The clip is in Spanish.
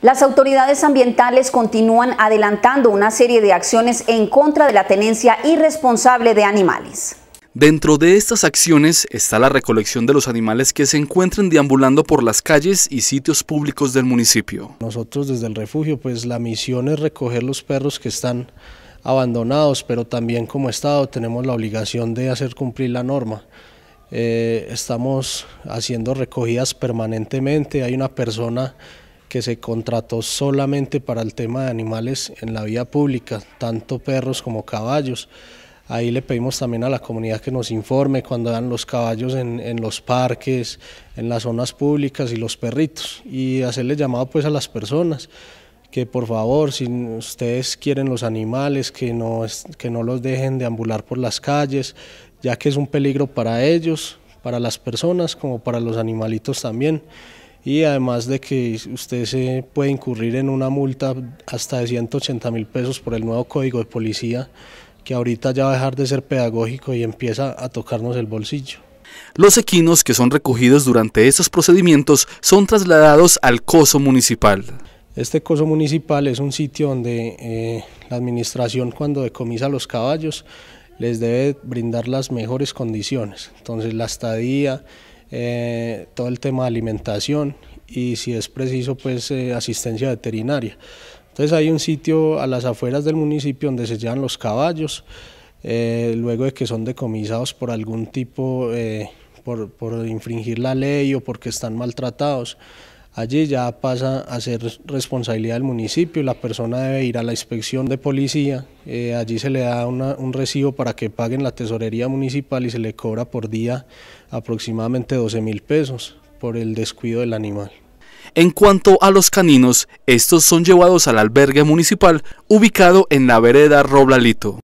Las autoridades ambientales continúan adelantando una serie de acciones en contra de la tenencia irresponsable de animales. Dentro de estas acciones está la recolección de los animales que se encuentran deambulando por las calles y sitios públicos del municipio. Nosotros desde el refugio, pues la misión es recoger los perros que están abandonados, pero también como Estado tenemos la obligación de hacer cumplir la norma. Eh, estamos haciendo recogidas permanentemente, hay una persona que se contrató solamente para el tema de animales en la vía pública, tanto perros como caballos. Ahí le pedimos también a la comunidad que nos informe cuando dan los caballos en, los parques, en las zonas públicas y los perritos. Y hacerle llamado pues a las personas que por favor, si ustedes quieren los animales, que no, que no los dejen deambular por las calles, ya que es un peligro para ellos, para las personas, como para los animalitos también y además de que usted se puede incurrir en una multa hasta de 180 mil pesos por el nuevo código de policía que ahorita ya va a dejar de ser pedagógico y empieza a tocarnos el bolsillo. Los equinos que son recogidos durante estos procedimientos son trasladados al coso municipal. Este coso municipal es un sitio donde eh, la administración cuando decomisa los caballos les debe brindar las mejores condiciones, entonces la estadía, eh, todo el tema de alimentación y si es preciso pues eh, asistencia veterinaria. Entonces hay un sitio a las afueras del municipio donde se llevan los caballos, eh, luego de que son decomisados por algún tipo, por, por infringir la ley o porque están maltratados. Allí ya pasa a ser responsabilidad del municipio, la persona debe ir a la inspección de policía, eh, allí se le da un recibo para que paguen la tesorería municipal y se le cobra por día aproximadamente 12 mil pesos por el descuido del animal. En cuanto a los caninos, estos son llevados al albergue municipal ubicado en la vereda Roblalito.